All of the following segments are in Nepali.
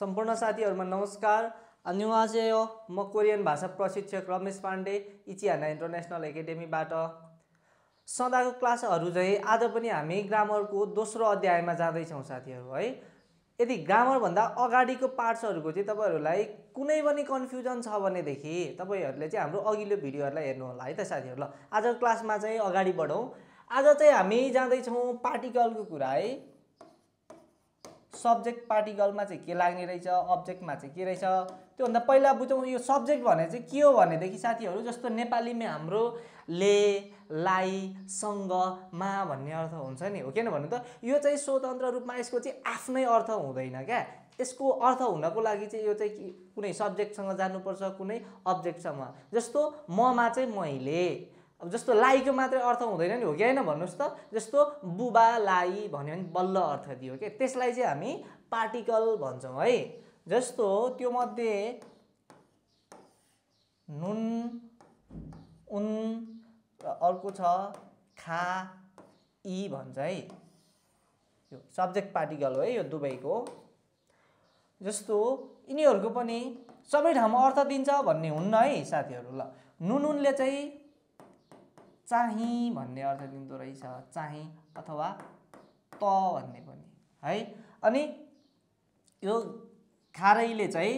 सम्पूर्ण साथीहरूमा नमस्कार अन्यवाजय म कोरियन भाषा प्रशिक्षक रमेश पाण्डे इचिहाना इन्टरनेसनल एकाडेमीबाट सदाको क्लासहरू चाहिँ आज पनि हामी ग्रामरको दोस्रो अध्यायमा जाँदैछौँ साथीहरू है यदि ग्रामरभन्दा अगाडिको पार्ट्सहरूको चाहिँ तपाईँहरूलाई कुनै पनि कन्फ्युजन छ भनेदेखि तपाईँहरूले चाहिँ हाम्रो अघिल्लो भिडियोहरूलाई हेर्नु होला है त साथीहरू ल आजको क्लासमा चाहिँ अगाडि बढौँ आज चाहिँ हामी जाँदैछौँ पार्टिकलको कुरा है सब्जेक्ट पार्टिकलमा चाहिँ के लाग्ने रहेछ अब्जेक्टमा चाहिँ के रहेछ त्योभन्दा पहिला बुझौँ यो सब्जेक्ट भने चाहिँ के हो भनेदेखि साथीहरू जस्तो नेपालीमा हाम्रो ले लाई सँग मा भन्ने अर्थ हुन्छ नि हो किन भन्नु त यो चाहिँ स्वतन्त्र रूपमा यसको चाहिँ आफ्नै अर्थ हुँदैन क्या यसको अर्थ हुनको लागि चाहिँ यो चाहिँ कुनै सब्जेक्टसँग जानुपर्छ कुनै अब्जेक्टसँग जस्तो ममा चाहिँ मैले अब जस्तो लाईको मात्रै अर्थ हुँदैन नि हो कि होइन भन्नुहोस् त जस्तो बुबा लाई भन्यो भने बल्ल अर्थ दियो कि त्यसलाई चाहिँ हामी पार्टिकल भन्छौँ है जस्तो त्यो मध्ये नुन उन र अर्को छ खा ई भन्छ है यो सब्जेक्ट पार्टिकल हो है यो दुबईको जस्तो यिनीहरूको पनि सबै ठाउँमा अर्थ दिन्छ भन्ने हुन्न है साथीहरू ल नुन उनले चाहिँ चाहिँ भन्ने अर्थ दिँदो रहेछ चाहिँ अथवा त भन्ने पनि है अनि यो खारैले चाहिँ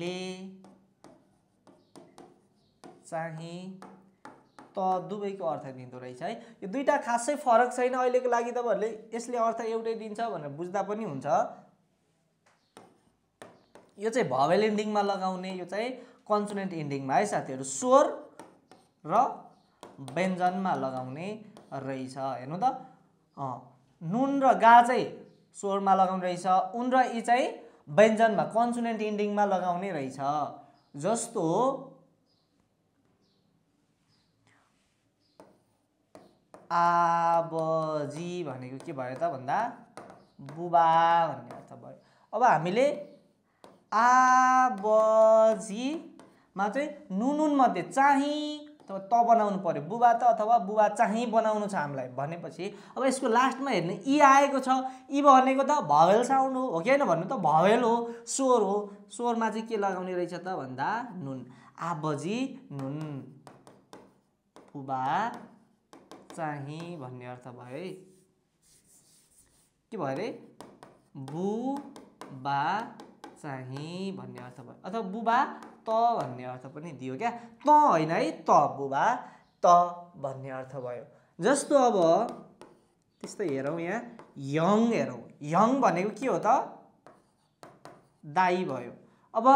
ले चाहिँ त दुवैको अर्थ दिँदो रहेछ है यो दुईवटा खासै फरक छैन अहिलेको लागि तपाईँहरूले यसले अर्थ एउटै दिन्छ भनेर बुझ्दा पनि हुन्छ यो चाहिँ भवेल इन्डिङमा लगाउने यो चाहिँ कन्सोनेन्ट एन्डिङमा है साथीहरू स्वर र व्यञ्जनमा लगाउने रहेछ हेर्नु त नुन र गा चाहिँ स्वरमा लगाउने रहेछ उन र यी चाहिँ व्यञ्जनमा कन्सुनेन्ट इन्डिङमा लगाउने रहेछ जस्तो आबजी भनेको के भयो त भन्दा बुबा भन्ने अर्थ भयो अब हामीले आबजीमा चाहिँ नुनुन मध्ये चाहिँ अथवा त बनाउनु पर्यो बुबा त अथवा बुबा चाहिँ बनाउनु छ हामीलाई भनेपछि अब यसको लास्टमा हेर्ने इ आएको छ इ भनेको त भवेल साउन्ड हो हो कि होइन भन्नु त भवेल हो स्वर हो स्वरमा चाहिँ के लगाउने रहेछ त भन्दा नुन आबजी नुन बुबा चाहिँ भन्ने अर्थ भयो है के भयो अरे बु बा चाहिँ भन्ने अर्थ भयो अथवा बुबा त भन्ने अर्थ पनि दियो क्या त होइन है त बुबा त भन्ने अर्थ भयो जस्तो अब त्यस्तो हेरौँ यहाँ यङ हेरौँ यङ भनेको के हो त दाई भयो अब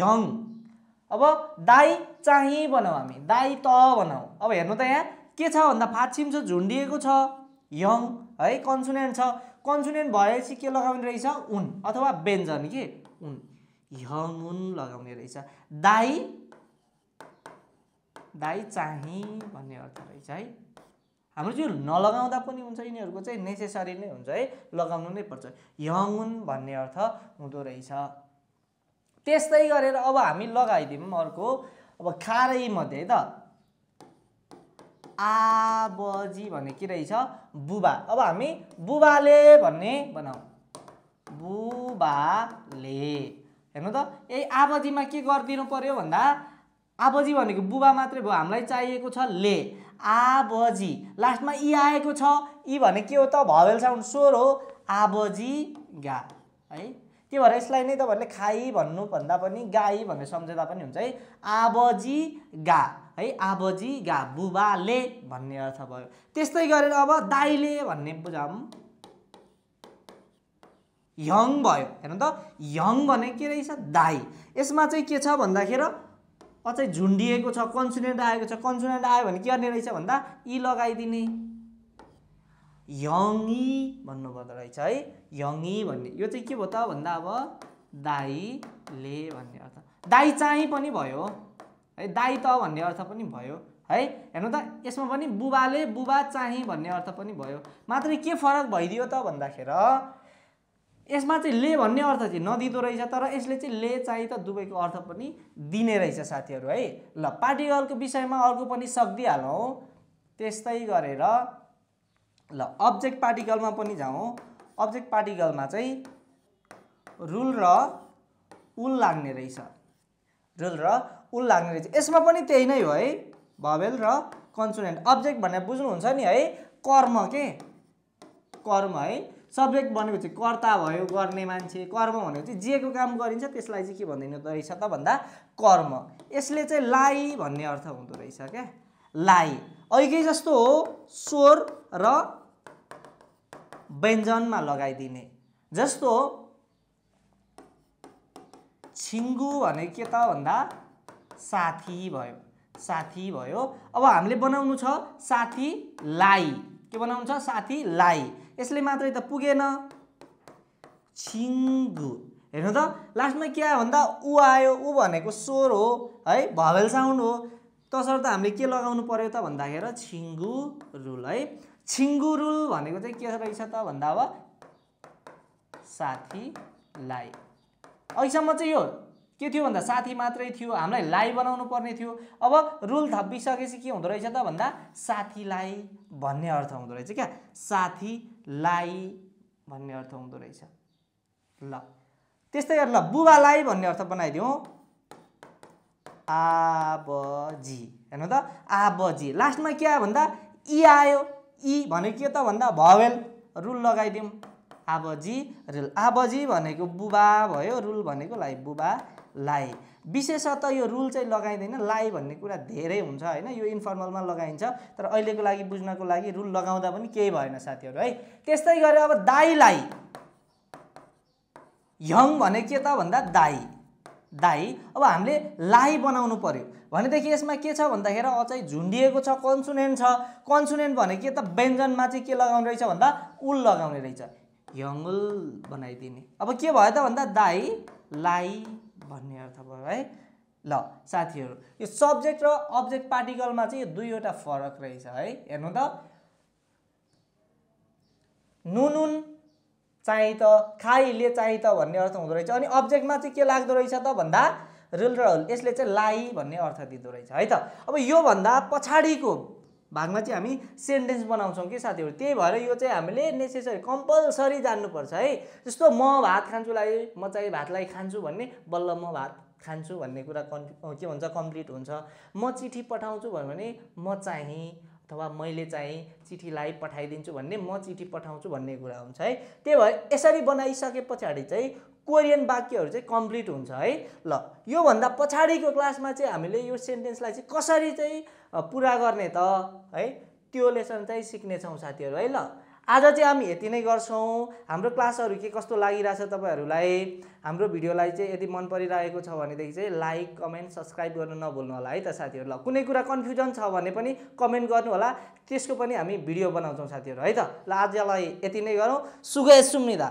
यङ अब दाई चाहिँ बनाऊ हामी दाई त बनाऊ अब हेर्नु त यहाँ के छ भन्दा फाछिम छ झुन्डिएको छ यङ है कन्सुनेन्ट छ कन्सुनेन्ट भएपछि के लगाउने रहेछ उन अथवा व्यञ्जन के उन उन लगाउने रहेछ दाई दाई चाहिँ भन्ने अर्थ रहेछ है हाम्रो चाहिँ नलगाउँदा पनि हुन्छ यिनीहरूको चाहिँ नेसेसरी नै हुन्छ है लगाउनु नै पर्छ उन भन्ने अर्थ हुँदो रहेछ त्यस्तै गरेर अब हामी लगाइदिउँ अर्को अब खारै मध्ये है त आबजी भन्ने के रहेछ बुबा अब हामी बुबाले भन्ने बनाऊ बुबाले हेर्नु त यही आबजीमा के गरिदिनु पर्यो भन्दा आबजी भनेको बुबा मात्रै भयो हामीलाई चाहिएको छ ले आबजी लास्टमा इ आएको छ इ भने के हो त भवेल साउन्ड स्वर हो आबजी गा है त्यही भएर यसलाई नै तपाईँहरूले खाई भन्नुभन्दा पनि गाई भनेर सम्झँदा पनि हुन्छ है आबजी गा है आबजी गा बुबाले भन्ने अर्थ भयो त्यस्तै गरेर अब दाइले भन्ने बुझाउँ यङ भयो हेर्नु त यङ भने के रहेछ दाई यसमा चाहिँ के छ भन्दाखेरि अझै झुन्डिएको छ कन्सुनेन्ट आएको छ कन्सुनेन्ट आयो भने के गर्ने रहेछ भन्दा यी लगाइदिने यङी भन्नुपर्दो रहेछ है यङी भन्ने यो चाहिँ के भयो त भन्दा अब दाईले भन्ने अर्थ दाई चाहिँ पनि भयो है दाई त भन्ने अर्थ पनि भयो है हेर्नु त यसमा पनि बुबाले बुबा चाहिँ भन्ने अर्थ पनि भयो मात्रै के फरक भइदियो त भन्दाखेर यसमा चाहिँ ले भन्ने अर्थ चाहिँ नदिँदो रहेछ तर यसले चाहिँ ले चाहिँ त दुवैको अर्थ पनि दिने रहेछ साथीहरू है ल पार्टिकलको विषयमा अर्को पनि सकिदिइहालौँ त्यस्तै गरेर ल अब्जेक्ट पार्टिकलमा पनि जाउँ अब्जेक्ट पार्टिकलमा चाहिँ रुल र उल लाग्ने रहेछ रुल र उल लाग्ने रहेछ यसमा पनि त्यही नै हो है भवेल र कन्सुनेन्ट अब्जेक्ट भनेर बुझ्नुहुन्छ नि है कर्म के कर्म है सब्जेक्ट भनेपछि कर्ता भयो गर्ने मान्छे कर्म भनेको चाहिँ जेको काम गरिन्छ त्यसलाई चाहिँ के भनिदिनु हुँदो रहेछ त भन्दा कर्म यसले चाहिँ लाई भन्ने अर्थ हुँदो रहेछ क्या लाई अघि जस्तो हो स्वर र व्यञ्जनमा लगाइदिने जस्तो छिङ्गु भने के त भन्दा साथी भयो साथी भयो अब हामीले बनाउनु छ साथी लाई के बनाउनु छ साथी लाई यसले मात्रै त पुगेन छिङ्गु हेर्नु त लास्टमा के आयो भन्दा ऊ आयो ऊ भनेको स्वर हो है भवेल साउन्ड हो तसर्थ हामीले के लगाउनु पर्यो त भन्दाखेरि छिङ्गु रुल है छिङ्गुरुल भनेको चाहिँ के रहेछ त भन्दा अब साथीलाई अहिलेसम्म चाहिँ यो के थियो भन्दा साथी मात्रै थियो हामीलाई लाई बनाउनु पर्ने थियो अब रुल थपिसकेपछि के हुँदो रहेछ त भन्दा साथीलाई भन्ने अर्थ हुँदो रहेछ क्या साथीलाई भन्ने अर्थ हुँदो रहेछ ल त्यस्तै गरेर ल बुबालाई भन्ने अर्थ बनाइदिउँ आबजी हेर्नु त आबजी लास्टमा के आयो भन्दा इ आयो ई भने के त भन्दा भवेल रुल लगाइदिउँ आबजी रुल आबजी भनेको बुबा भयो रुल भनेको लाइ बुबा लाइ विशेषतः यो रुल चाहिँ लगाइँदैन लाइ भन्ने कुरा धेरै हुन्छ होइन यो इन्फर्मलमा लगाइन्छ तर अहिलेको लागि बुझ्नको लागि रुल लगाउँदा पनि केही भएन साथीहरू है त्यस्तै गरेर अब दाई दाईलाई यङ भने के त भन्दा दाई दाई अब हामीले लाइ बनाउनु पऱ्यो भनेदेखि यसमा के छ भन्दाखेरि अ चाहिँ झुन्डिएको छ कन्सुनेन्ट छ कन्सुनेन्ट भने के त व्यञ्जनमा चाहिँ के लगाउने रहेछ भन्दा उल लगाउने रहेछ यङ्गुल बनाइदिने अब के भयो त भन्दा दाई लाई भन्ने अर्थ भयो है ल साथीहरू यो सब्जेक्ट र अब्जेक्ट पार्टिकलमा चाहिँ यो दुईवटा फरक रहेछ है हेर्नु त नुनुन चाहिँ त खाइले चाहिँ त भन्ने अर्थ हुँदो रहेछ अनि अब्जेक्टमा चाहिँ के लाग्दो रहेछ त भन्दा रिल र हल यसले चाहिँ लाई भन्ने अर्थ दिँदो रहेछ है त अब योभन्दा पछाडिको भागमा चाहिँ हामी सेन्टेन्स बनाउँछौँ कि साथीहरू त्यही भएर यो चाहिँ हामीले नेसेसरी कम्पलसरी जान्नुपर्छ है जस्तो म भात खान्छु खान्छुलाई म चाहिँ भातलाई खान्छु भन्ने बल्ल म भात खान्छु भन्ने कुरा कन् के भन्छ कम्प्लिट हुन्छ म चिठी पठाउँछु भन्यो भने म चाहिँ अथवा मैले चाहिँ चिठीलाई पठाइदिन्छु भन्ने म चिठी पठाउँछु भन्ने कुरा हुन्छ है त्यही भएर यसरी बनाइसके पछाडि चाहिँ कोरियन वाक्यहरू चाहिँ कम्प्लिट हुन्छ है ल योभन्दा पछाडिको क्लासमा चाहिँ हामीले यो सेन्टेन्सलाई चाहिँ कसरी चाहिँ पुरा गर्ने त है त्यो लेसन चाहिँ सिक्नेछौँ साथीहरू है ल आज चाहिँ हामी यति नै गर्छौँ हाम्रो क्लासहरू के कस्तो लागिरहेछ तपाईँहरूलाई हाम्रो भिडियोलाई चाहिँ यदि मन परिरहेको छ भनेदेखि चाहिँ लाइक कमेन्ट सब्सक्राइब गर्नु नभुल्नु होला है त साथीहरू ल कुनै कुरा कन्फ्युजन छ भने पनि कमेन्ट गर्नु होला त्यसको पनि हामी भिडियो बनाउँछौँ साथीहरू है त ल आजलाई यति नै गरौँ सुम्निदा